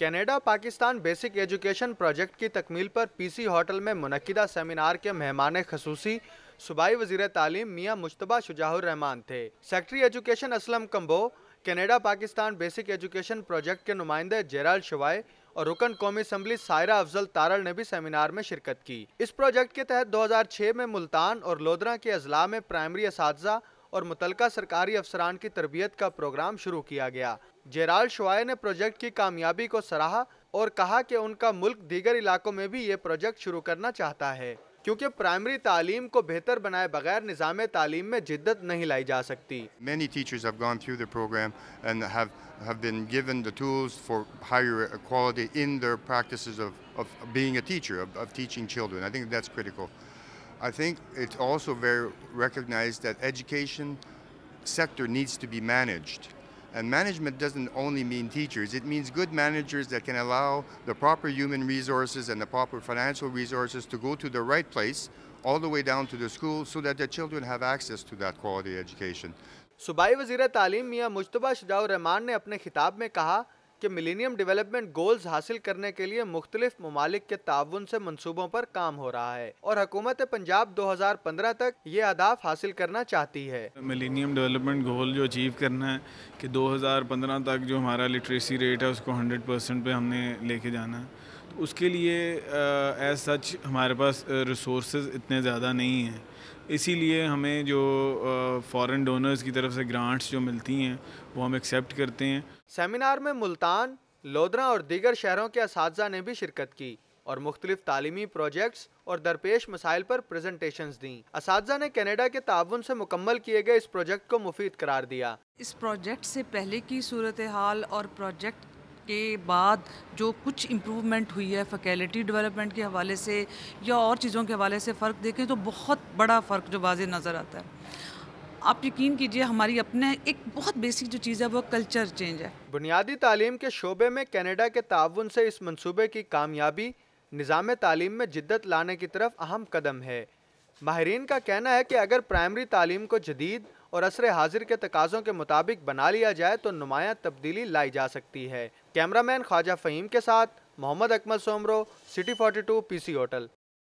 Canada Pakistan basic education project की तकमील पर पीसी होटल में मनदा सेमिनार के मेहमान खसूसी सूबाई वजीर तालीम मियाँ मुशतबा रहमान थे secretary education Aslam Kambo Canada Pakistan basic education project के नुमाइंदे जेराल शवाय और रुकन कौमी असम्बली सायरा अफजल तारल ने भी सेमिनार में शिरकत की इस प्रोजेक्ट के तहत छह में मुल्तान और लोदरा के अजला में प्राइमरी इस और मुतलका सरकारी अफसरान की तरबियत का प्रोग्राम शुरू किया गया जेराल शुआ ने प्रोजेक्ट की कामयाबी को सराहा और कहा कि उनका मुल्क दीगर इलाकों में भी ये प्रोजेक्ट शुरू करना चाहता है क्योंकि प्राइमरी तालीम को बेहतर बनाए बगैर निज़ाम तालीम में जिद्दत नहीं लाई जा सकती And management doesn't only mean teachers, it means good managers that can allow the proper human resources and the proper financial resources to go to the right place all the way down to the school so that the children have access to that quality education. सूबाई वजीर तालीम मियाँ मुशतबा शजाउर रहमान ने अपने खिताब में कहा कि मिलेनियम डेवलपमेंट गोल्स हासिल करने के लिए मुख्तलिफ ममालिक के ताउन से मनसूबों पर काम हो रहा है और हकूमत पंजाब 2015 तक ये अहदाफ हासिल करना चाहती है मिलेनियम डेवलपमेंट गोल जो अचीव करना है कि 2015 तक जो हमारा लिटरेसी रेट है उसको 100 परसेंट पर हमने लेके जाना है उसके लिए एज सच हमारे पास रिसोर्स इतने ज़्यादा नहीं हैं इसीलिए हमें जो फॉरेन डोनर्स की तरफ से ग्रांट्स जो मिलती हैं वो हम एक्सेप्ट करते हैं सेमिनार में मुल्तान लोधरा और दीगर शहरों के इस ने भी शिरकत की और मुख्तलिफ तलीमी प्रोजेक्ट्स और दरपेश मसाइल पर प्रजेंटेशन दी इस ने कैनेडा के ताउन से मुकम्मल किए गए इस प्रोजेक्ट को मुफीद करार दिया इस प्रोजेक्ट से पहले की सूरत हाल और प्रोजेक्ट के बाद जो कुछ इम्प्रूवमेंट हुई है फैकल्टी डेवलपमेंट के हवाले से या और चीज़ों के हवाले से फ़र्क देखें तो बहुत बड़ा फ़र्क जो वाज नज़र आता है आप यकीन कीजिए हमारी अपने एक बहुत बेसिक जो चीज़ है वो कल्चर चेंज है बुनियादी तालीम के शोबे में कनाडा के ताउन से इस मनसूबे की कामयाबी निज़ाम तालीम में जिद्दत लाने की तरफ अहम कदम है माहरीन का कहना है कि अगर प्राइमरी तालीम को जदीद और असर हाजिर के तकाजों के मुताबिक बना लिया जाए तो नुमाया तब्दीली लाई जा सकती है कैमरामैन ख्वाजा फ़हीम के साथ Mohammad Akmal Soomro City 42 PC hotel